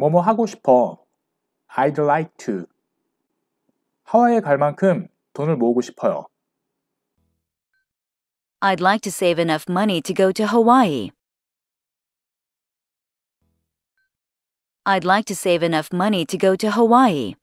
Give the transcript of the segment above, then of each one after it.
뭐뭐 하고 싶어. I'd like to. 하와이에 갈 만큼 돈을 모으고 싶어요. I'd like to save enough money to go to Hawaii. I'd like to save enough money to go to Hawaii.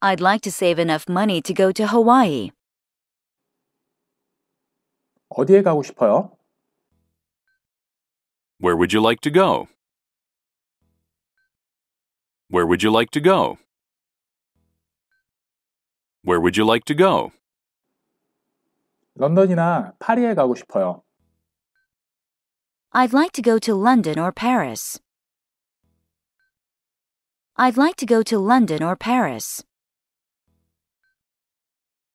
I'd like to save enough money to go to Hawaii. 어디에 가고 싶어요? Where would you like to go? Where would you like to go? Where would you like to go? 런던이나 파리에 가고 싶어요. I'd like to go to London or Paris. I'd like to go to London or Paris.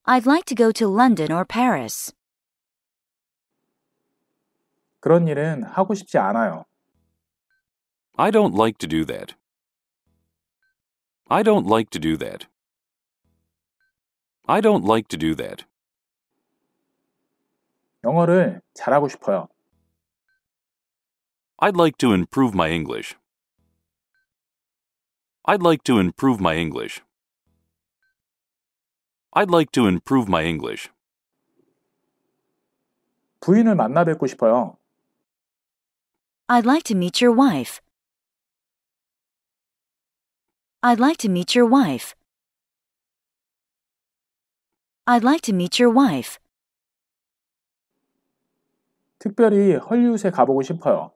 I'd like to go to London or Paris. 그런 일은 하고 싶지 않아요. I don't like to do that. I don't like to do that. I don't like to do that. 영어를 잘하고 싶어요. I'd like to improve my English. I'd like to improve my English. I'd like to improve my English. 부인을 만나 뵙고 싶어요. I'd like to meet your wife. I'd like to meet your wife. I'd like to meet your wife. 특별히 헐리우드에 가보고 싶어요.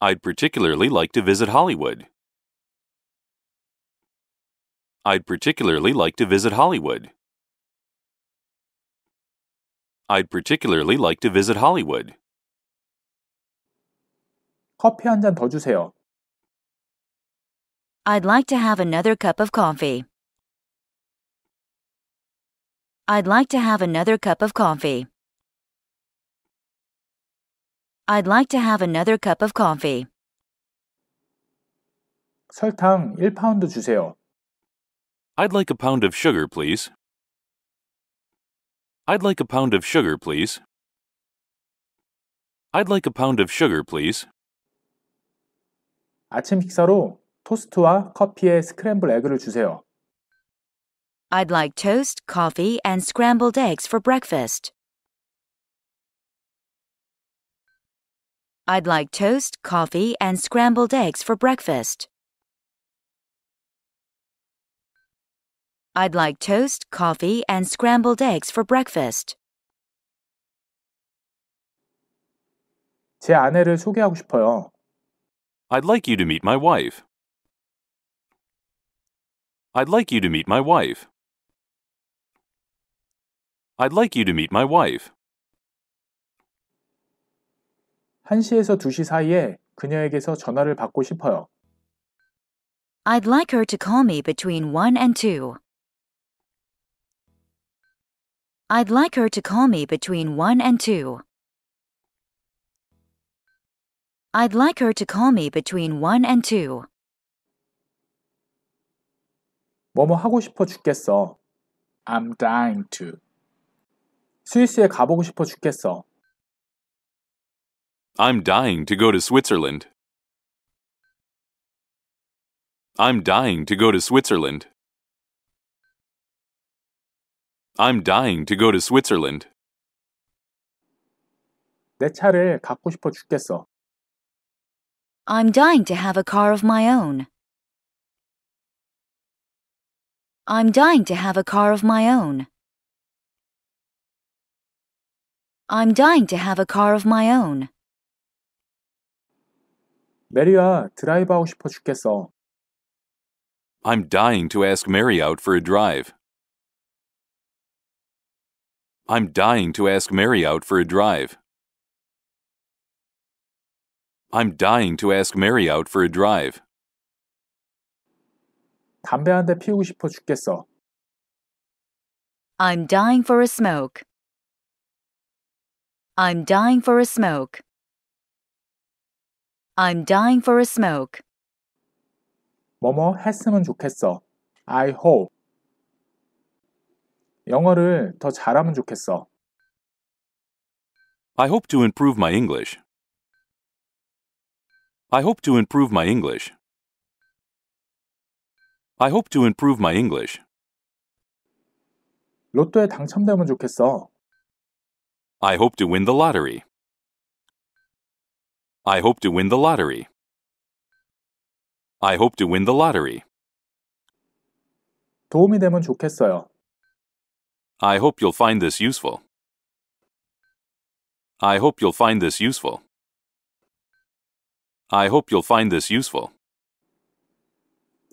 I'd particularly like to visit Hollywood. I'd particularly like to visit Hollywood. I'd particularly like to visit Hollywood. 커피 더 주세요. I'd like to have another cup of coffee. I'd like to have another cup of coffee. I'd like to have another cup of coffee. 설탕 1파운드 주세요. I'd like a pound of sugar, please. I'd like a pound of sugar, please. I'd like a pound of sugar, please. 아침 식사로 토스트와 커피에 스크램블 에그를 주세요. I'd like toast, coffee and scrambled eggs for breakfast. I'd like toast, coffee and scrambled eggs for breakfast. I'd like toast, coffee and scrambled eggs for breakfast. 제 아내를 소개하고 싶어요. I'd like you to meet my wife. I'd like you to meet my wife. I'd like you to meet my wife. 1시에서 2시 사이에 그녀에게서 전화를 받고 싶어요. I'd like her to call me between 1 and 2. I'd like her to call me between 1 and 2. I'd like her to call me between 1 and 2. 뭐뭐 하고 싶어 죽겠어. I'm dying to. 스위스에 가보고 싶어 죽겠어. I'm dying to go to Switzerland. I'm dying to go to Switzerland. I'm dying to go to Switzerland. 내 차를 갖고 싶어 죽겠어. I'm dying to have a car of my own. I'm dying to have a car of my own. I'm dying to have a car of my own. 메리야, 드라이브 하고 싶어 죽겠어. I'm dying to ask Mary out for a drive. I'm dying to ask Mary out for a drive. I'm dying to ask Mary out for a drive. 담배 대 피우고 싶어 죽겠어. I'm dying for a smoke. I'm dying for a smoke. I'm dying for a smoke. 뭐 뭐 했으면 좋겠어. I hope. 영어를 더 잘하면 좋겠어. I hope to improve my English. I hope to improve my English. I hope to improve my English. 로또에 당첨되면 좋겠어. I hope to win the lottery. I hope to win the lottery. I hope to win the lottery. 도움이 되면 좋겠어요. I hope you'll find this useful. I hope you'll find this useful. I hope you'll find this useful.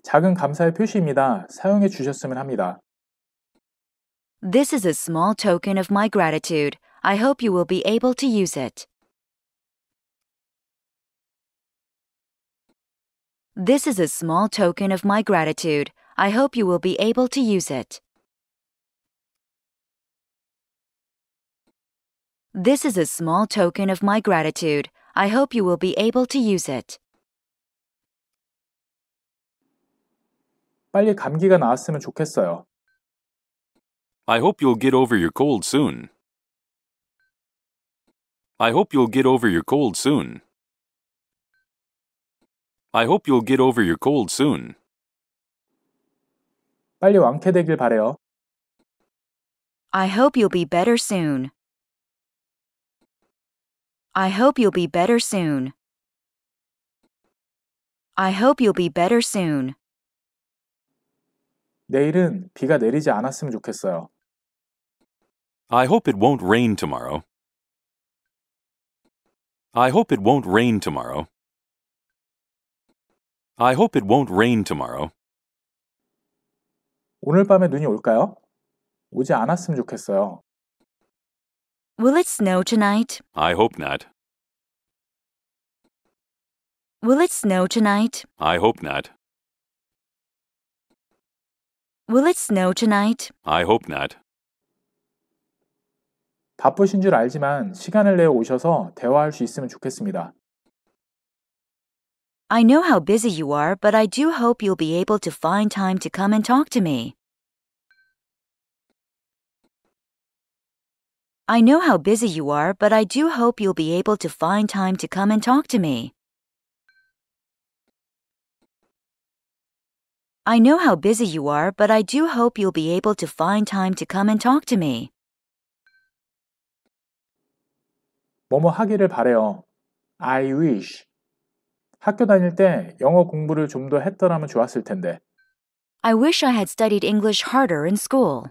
작은 감사의 표시입니다. 사용해 주셨으면 합니다. This is a small token of my gratitude. I hope you will be able to use it. This is a small token of my gratitude. I hope you will be able to use it. This is a small token of my gratitude. I hope you will be able to use it. 빨리 감기가 나았으면 좋겠어요. I hope you'll get over your cold soon. I hope you'll get over your cold soon. I hope you'll get over your cold soon. 빨리 완쾌되길 바래요. I hope you'll be better soon. I hope you'll be better soon. I hope you'll be better soon. 내일은 비가 내리지 않았으면 좋겠어요. I hope it won't rain tomorrow. I hope it won't rain tomorrow. I hope it won't rain tomorrow. 오늘 밤에 눈이 올까요? 오지 않았으면 좋겠어요. Will it snow tonight? I hope not. Will it snow tonight? I hope not. Will it snow tonight? I hope not. 바쁘신 줄 알지만 시간을 내어 오셔서 대화할 수 있으면 좋겠습니다. I know how busy you are, but I do hope you'll be able to find time to come and talk to me. I know how busy you are, but I do hope you'll be able to find time to come and talk to me. I know how busy you are, but I do hope you'll be able to find time to come and talk to me. 뭐뭐 하기를 바래요. I wish. 학교 다닐 때 영어 공부를 좀 더 했더라면 좋았을 텐데. I wish I had studied English harder in school.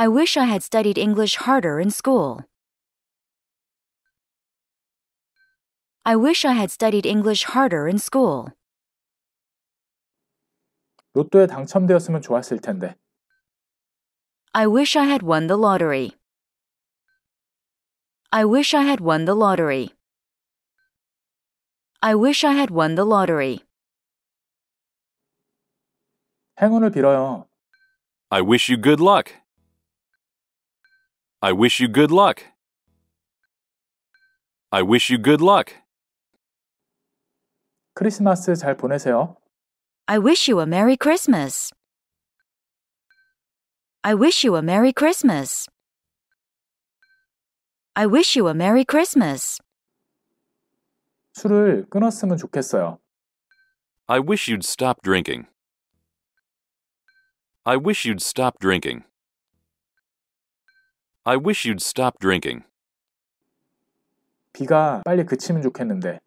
I wish I had studied English harder in school. I wish I had studied English harder in school. 로또에 당첨되었으면 좋았을 텐데. I wish I had won the lottery. I wish I had won the lottery. I wish I had won the lottery. 행운을 빌어요. I wish you good luck. I wish you good luck. I wish you good luck. 크리스마스 잘 보내세요. I wish you a Merry Christmas. I wish you a Merry Christmas. I wish you a Merry Christmas. 술을 끊었으면 좋겠어요. I wish you'd stop drinking. I wish you'd stop drinking. I wish you'd stop drinking. 비가 빨리 그치면 좋겠는데.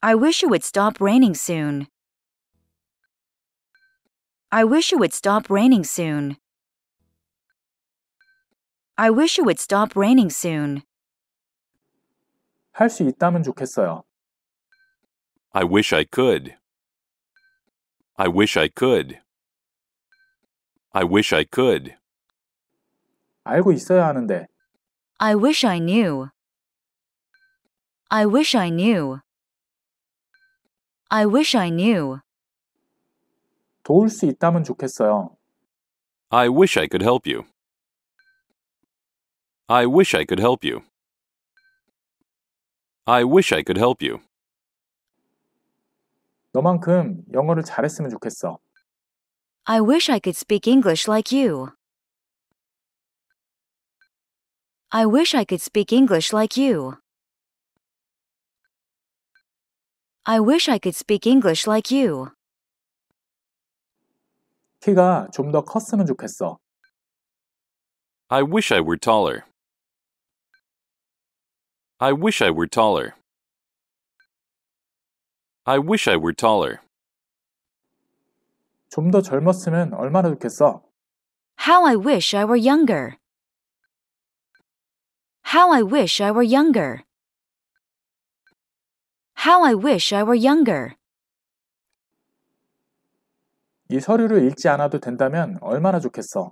I wish it would stop raining soon. I wish it would stop raining soon. I wish it would stop raining soon. 할 수 있다면 좋겠어요. I wish I could. I wish I could. I wish I could. 알고 있어야 하는데. I wish I knew. I wish I knew. I wish I knew. 도울 수 있다면 좋겠어요. I wish I could help you. I wish I could help you. I wish I could help you. 너만큼 영어를 잘했으면 좋겠어. I wish I could speak English like you. I wish I could speak English like you. I wish I could speak English like you. 키가 좀 더 컸으면 좋겠어. I wish I were taller. I wish I were taller. I wish I were taller. 좀 더 젊었으면 얼마나 좋겠어. How I wish I were younger. How I wish I were younger. How I wish I were younger. 이 서류를 읽지 않아도 된다면 얼마나 좋겠어.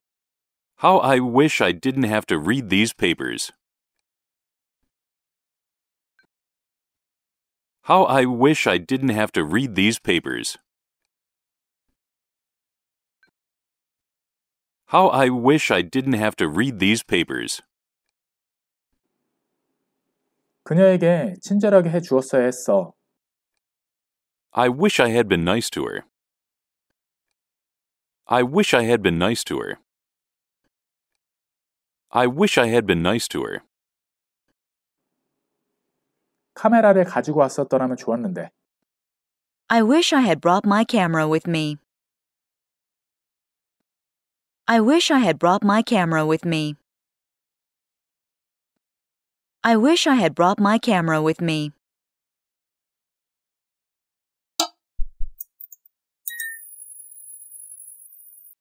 How I wish I didn't have to read these papers. How I wish I didn't have to read these papers. How I wish I didn't have to read these papers. 그녀에게 친절하게 해 주었어야 했어. I wish I had been nice to her. I wish I had been nice to her. I wish I had been nice to her. 카메라를 가지고 왔었더라면 좋았는데. I wish I had brought my camera with me. I wish I had brought my camera with me. I wish I had brought my camera with me.